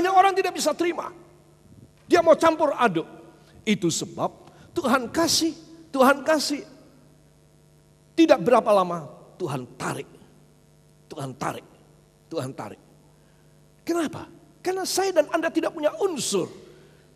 Banyak orang tidak bisa terima. Dia mau campur aduk. Itu sebab Tuhan kasih, Tuhan kasih. Tidak berapa lama Tuhan tarik. Tuhan tarik. Tuhan tarik. Kenapa? Karena saya dan Anda tidak punya unsur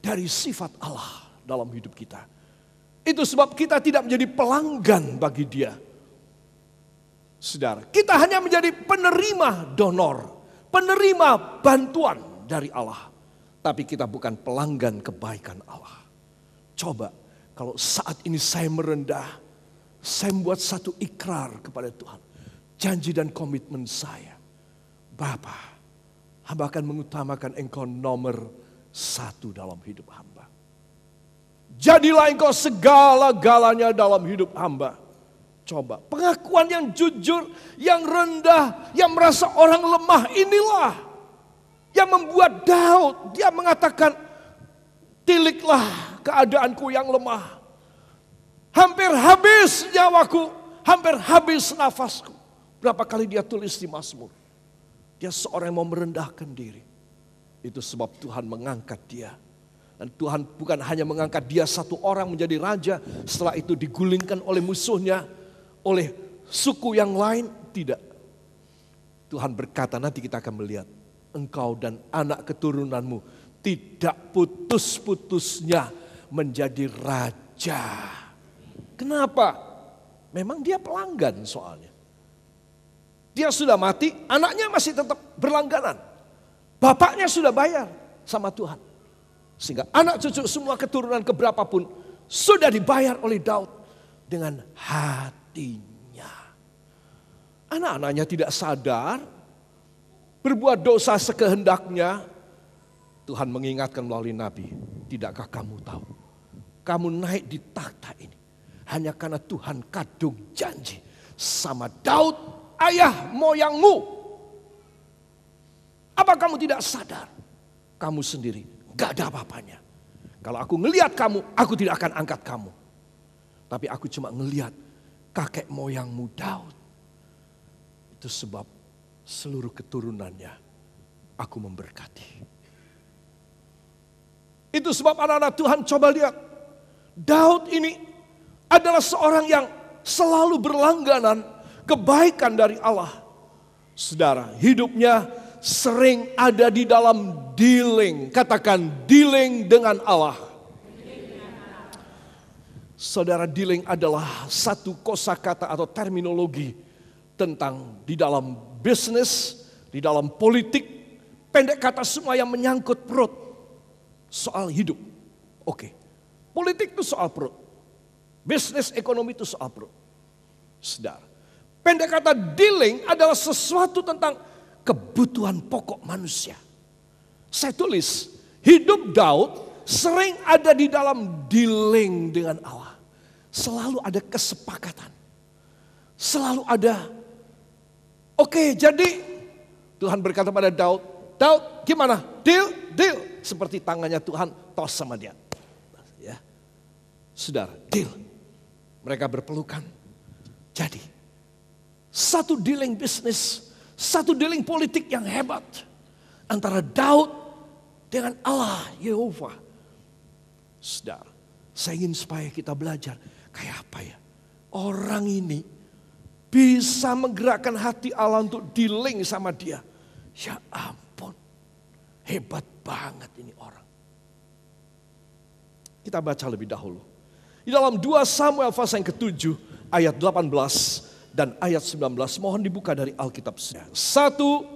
dari sifat Allah dalam hidup kita. Itu sebab kita tidak menjadi pelanggan bagi dia. Saudara, kita hanya menjadi penerima donor, penerima bantuan dari Allah, tapi kita bukan pelanggan kebaikan Allah. Coba kalau saat ini saya merendah, saya membuat satu ikrar kepada Tuhan. Janji dan komitmen saya. Bapa, hamba akan mengutamakan engkau nomor satu dalam hidup hamba. Jadilah engkau segala-galanya dalam hidup hamba. Coba pengakuan yang jujur, yang rendah, yang merasa orang lemah inilah yang membuat Daud, dia mengatakan, tiliklah keadaanku yang lemah. Hampir habis nyawaku, hampir habis nafasku. Berapa kali dia tulis di Mazmur. Dia seorang yang mau merendahkan diri. Itu sebab Tuhan mengangkat dia. Dan Tuhan bukan hanya mengangkat dia satu orang menjadi raja. Setelah itu digulingkan oleh musuhnya. Oleh suku yang lain. Tidak. Tuhan berkata nanti kita akan melihat engkau dan anak keturunanmu tidak putus-putusnya menjadi raja. Kenapa? Memang dia pelanggan soalnya. Dia sudah mati, anaknya masih tetap berlangganan. Bapaknya sudah bayar sama Tuhan. Sehingga anak cucu semua keturunan keberapapun sudah dibayar oleh Daud dengan hatinya. Anak-anaknya tidak sadar berbuat dosa sekehendaknya, Tuhan mengingatkan melalui Nabi, tidakkah kamu tahu? Kamu naik di takhta ini hanya karena Tuhan kadung janji sama Daud ayah moyangmu. Apa kamu tidak sadar? Kamu sendiri gak ada apa-apanya. Kalau aku ngeliat kamu, aku tidak akan angkat kamu. Tapi aku cuma ngeliat kakek moyangmu Daud. Itu sebab seluruh keturunannya aku memberkati. Itu sebab anak-anak Tuhan coba lihat. Daud ini adalah seorang yang selalu berlangganan kebaikan dari Allah. Saudara, hidupnya sering ada di dalam dealing. Katakan dealing dengan Allah. Saudara, dealing adalah satu kosakata atau terminologi tentang di dalam bisnis, di dalam politik, pendek kata semua yang menyangkut perut. Soal hidup. Oke. Politik itu soal perut. Bisnis ekonomi itu soal perut. Sedar. Pendek kata dealing adalah sesuatu tentang kebutuhan pokok manusia. Saya tulis, hidup Daud sering ada di dalam dealing dengan Allah. Selalu ada kesepakatan. Selalu ada Oke, jadi Tuhan berkata pada Daud, Daud gimana? Deal, deal. Seperti tangannya Tuhan tos sama dia. Ya. Saudara, deal. Mereka berpelukan. Jadi, satu dealing bisnis, satu dealing politik yang hebat antara Daud dengan Allah Yehova. Saudara, saya ingin supaya kita belajar kayak apa ya? Orang ini bisa menggerakkan hati Allah untuk dealing sama dia. Ya ampun, hebat banget ini orang. Kita baca lebih dahulu. Di dalam 2 Samuel pasal yang ketujuh, ayat 18 dan ayat 19. Mohon dibuka dari Alkitab. Satu,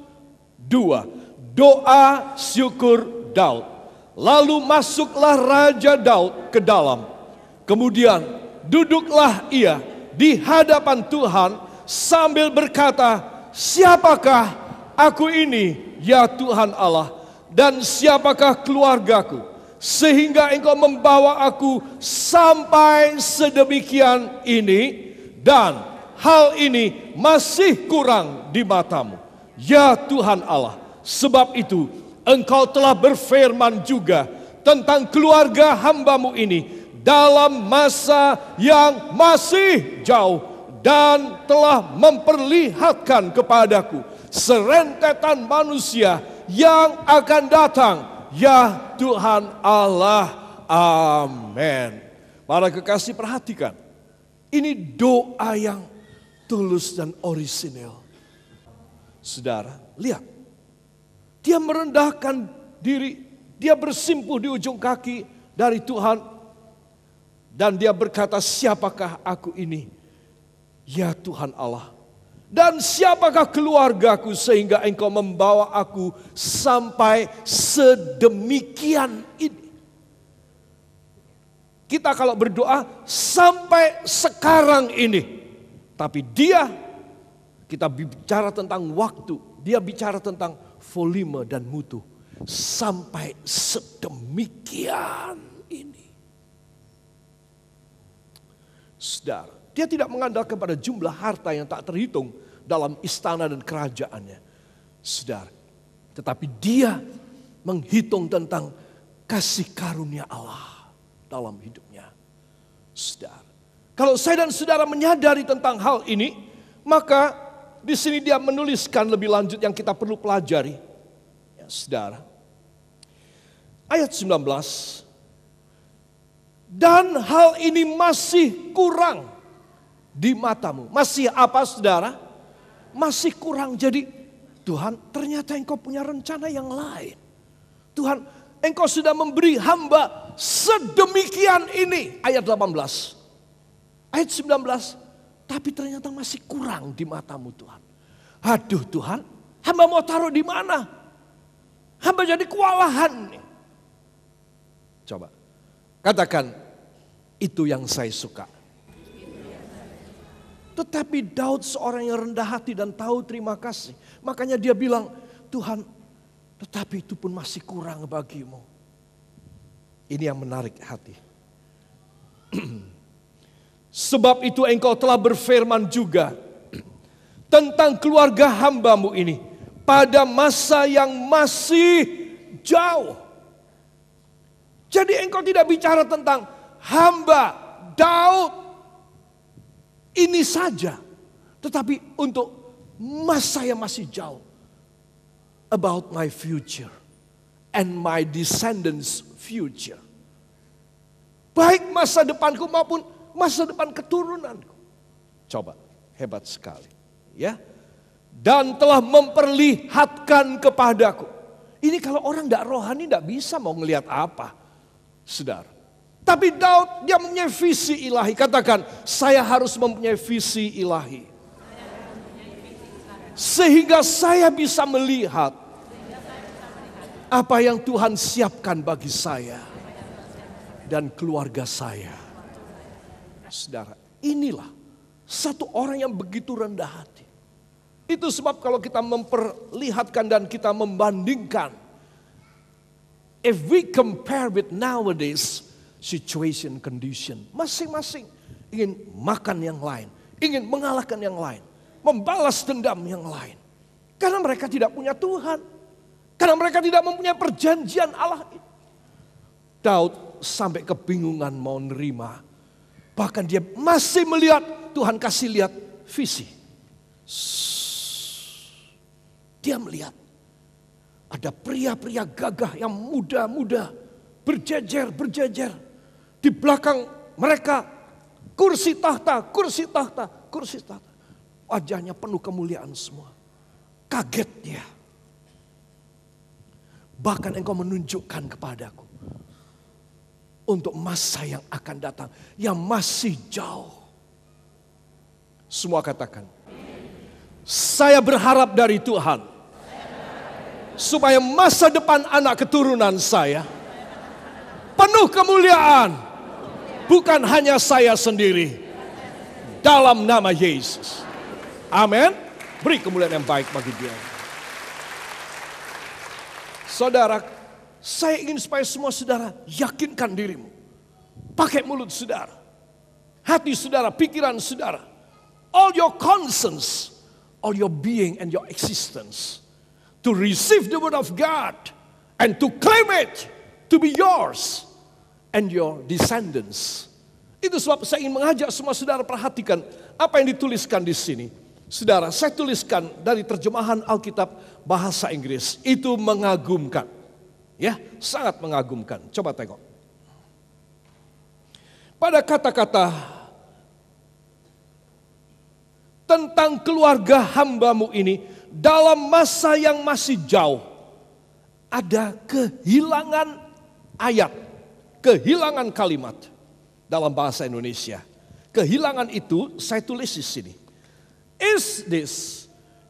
dua, doa syukur Daud. Lalu masuklah Raja Daud ke dalam. Kemudian duduklah ia di hadapan Tuhan sambil berkata, "Siapakah aku ini, ya Tuhan Allah, dan siapakah keluargaku, sehingga Engkau membawa aku sampai sedemikian ini, dan hal ini masih kurang di matamu, ya Tuhan Allah, sebab itu Engkau telah berfirman juga." Tentang keluarga hambamu ini dalam masa yang masih jauh dan telah memperlihatkan kepadaku serentetan manusia yang akan datang, ya Tuhan Allah. Amin. Para kekasih perhatikan, ini doa yang tulus dan orisinal. Saudara, lihat. Dia merendahkan diri, dia bersimpuh di ujung kaki dari Tuhan dan dia berkata, siapakah aku ini? Ya Tuhan Allah. Dan siapakah keluargaku sehingga engkau membawa aku sampai sedemikian ini? Kita kalau berdoa sampai sekarang ini. Tapi dia, kita bicara tentang waktu. Dia bicara tentang volume dan mutu. Sampai sedemikian Saudara, dia tidak mengandalkan pada jumlah harta yang tak terhitung dalam istana dan kerajaannya. Saudara, tetapi dia menghitung tentang kasih karunia Allah dalam hidupnya. Saudara, kalau saya dan saudara menyadari tentang hal ini, maka di sini dia menuliskan lebih lanjut yang kita perlu pelajari. Ya, saudara. Ayat 19 dan hal ini masih kurang di matamu. Masih apa saudara? Masih kurang. Jadi Tuhan ternyata engkau punya rencana yang lain. Tuhan engkau sudah memberi hamba sedemikian ini. Ayat 18. Ayat 19. Tapi ternyata masih kurang di matamu Tuhan. Aduh Tuhan, hamba mau taruh di mana? Hamba jadi kewalahan Coba, katakan itu yang saya suka. Tetapi Daud seorang yang rendah hati dan tahu terima kasih. Makanya dia bilang, Tuhan tetapi itu pun masih kurang bagimu. Ini yang menarik hati. Sebab itu engkau telah berfirman juga tentang keluarga hambamu ini pada masa yang masih jauh. Jadi engkau tidak bicara tentang hamba Daud ini saja. Tetapi untuk masa yang masih jauh. About my future and my descendants future. Baik masa depanku maupun masa depan keturunanku. Coba, hebat sekali. Ya. Dan telah memperlihatkan kepadaku. Ini kalau orang tidak rohani tidak bisa mau melihat apa. Saudara. Tapi Daud dia mempunyai visi ilahi. Katakan, saya harus mempunyai visi ilahi. Sehingga saya bisa melihat apa yang Tuhan siapkan bagi saya dan keluarga saya. Saudara, inilah satu orang yang begitu rendah hati. Itu sebab kalau kita memperlihatkan dan kita membandingkan if we compare with nowadays situation, condition. Masing-masing ingin makan yang lain, ingin mengalahkan yang lain, membalas dendam yang lain. Karena mereka tidak punya Tuhan. Karena mereka tidak mempunyai perjanjian Allah Daud sampai kebingungan mau nerima. Bahkan dia masih melihat Tuhan kasih lihat visi. Dia melihat ada pria-pria gagah yang muda-muda berjejer berjejer di belakang mereka kursi tahta, kursi tahta, kursi tahta. Wajahnya penuh kemuliaan semua. Kaget dia. Bahkan engkau menunjukkan kepadaku. Untuk masa yang akan datang. Yang masih jauh. Semua katakan. Saya berharap dari Tuhan. Supaya masa depan anak keturunan saya. Penuh kemuliaan bukan hanya saya sendiri. Dalam nama Yesus. Amin. Beri kemuliaan yang baik bagi dia. Saudara, saya ingin supaya semua saudara yakinkan dirimu. Pakai mulut saudara. Hati saudara, pikiran saudara. All your conscience, all your being and your existence. To receive the word of God and to claim it to be yours and your descendants. Itu sebab saya ingin mengajak semua saudara perhatikan apa yang dituliskan di sini. Saudara, saya tuliskan dari terjemahan Alkitab bahasa Inggris. Itu mengagumkan. Ya, sangat mengagumkan. Coba tengok. Pada kata-kata tentang keluarga hambamu ini dalam masa yang masih jauh ada kehilangan ayat kehilangan kalimat dalam bahasa Indonesia. Kehilangan itu saya tulis di sini. Is this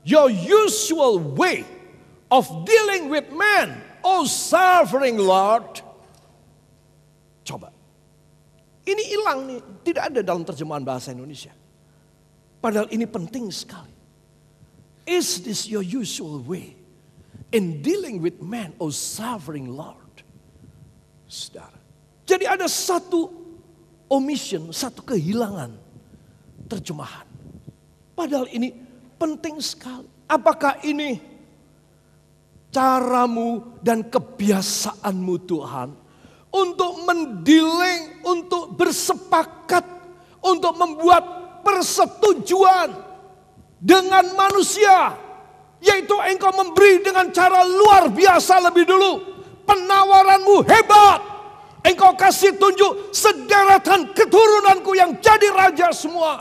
your usual way of dealing with man, O suffering Lord? Coba. Ini hilang nih, tidak ada dalam terjemahan bahasa Indonesia. Padahal ini penting sekali. Is this your usual way in dealing with man, O suffering Lord? Saudara. Jadi ada satu omission, satu kehilangan terjemahan. Padahal ini penting sekali. Apakah ini caramu dan kebiasaanmu Tuhan untuk mendiling, untuk bersepakat, untuk membuat persetujuan dengan manusia. Yaitu engkau memberi dengan cara luar biasa lebih dulu. Penawaranmu hebat Engkau kasih tunjuk sederetan keturunanku yang jadi raja semua.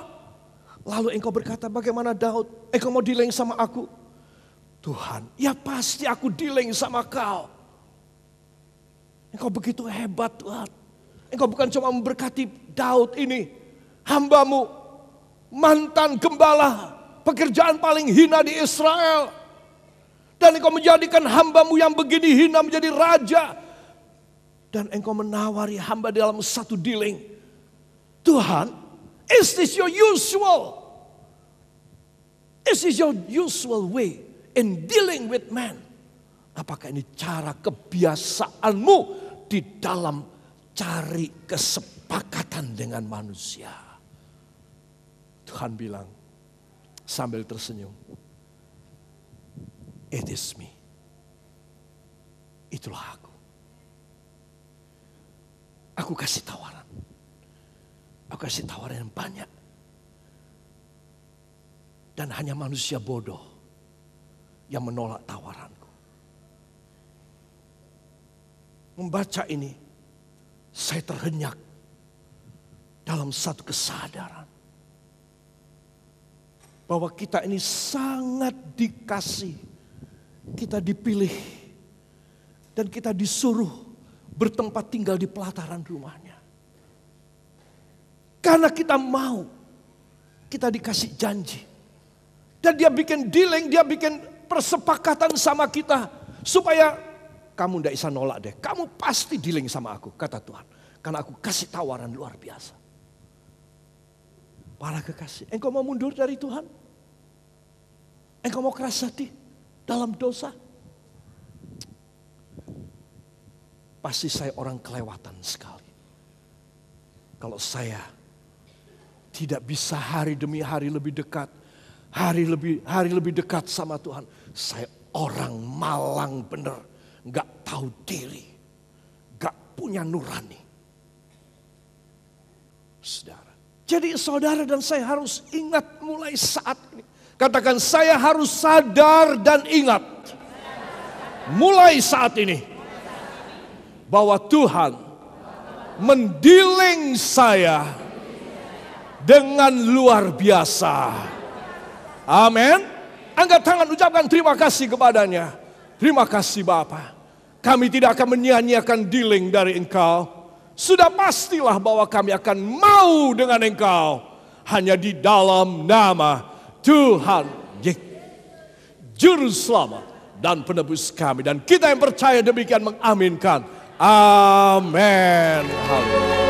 Lalu engkau berkata, bagaimana Daud? Engkau mau dileng sama aku? Tuhan, ya pasti aku dileng sama kau. Engkau begitu hebat Tuhan. Engkau bukan cuma memberkati Daud ini. Hambamu, mantan gembala, pekerjaan paling hina di Israel. Dan engkau menjadikan hambamu yang begini hina menjadi raja dan engkau menawari hamba dalam satu dealing. Tuhan, is this your usual? Is this your usual way in dealing with man? Apakah ini cara kebiasaanmu di dalam cari kesepakatan dengan manusia? Tuhan bilang sambil tersenyum, "It is me." Itulah aku. Aku kasih tawaran. Aku kasih tawaran yang banyak. Dan hanya manusia bodoh yang menolak tawaranku. Membaca ini, saya terhenyak dalam satu kesadaran. Bahwa kita ini sangat dikasih, kita dipilih, dan kita disuruh bertempat tinggal di pelataran rumahnya. Karena kita mau, kita dikasih janji. Dan dia bikin dealing, dia bikin persepakatan sama kita. Supaya kamu tidak bisa nolak deh. Kamu pasti dealing sama aku, kata Tuhan. Karena aku kasih tawaran luar biasa. Para kekasih, engkau mau mundur dari Tuhan? Engkau mau keras hati dalam dosa? pasti saya orang kelewatan sekali. Kalau saya tidak bisa hari demi hari lebih dekat, hari lebih hari lebih dekat sama Tuhan, saya orang malang bener, nggak tahu diri, nggak punya nurani. Saudara. Jadi saudara dan saya harus ingat mulai saat ini. Katakan saya harus sadar dan ingat. Mulai saat ini bahwa Tuhan mendiling saya dengan luar biasa. Amin. Angkat tangan ucapkan terima kasih kepadanya. Terima kasih Bapa. Kami tidak akan menyia-nyiakan dealing dari engkau. Sudah pastilah bahwa kami akan mau dengan engkau. Hanya di dalam nama Tuhan. Juru selamat dan penebus kami. Dan kita yang percaya demikian mengaminkan. Amen. Hallelujah.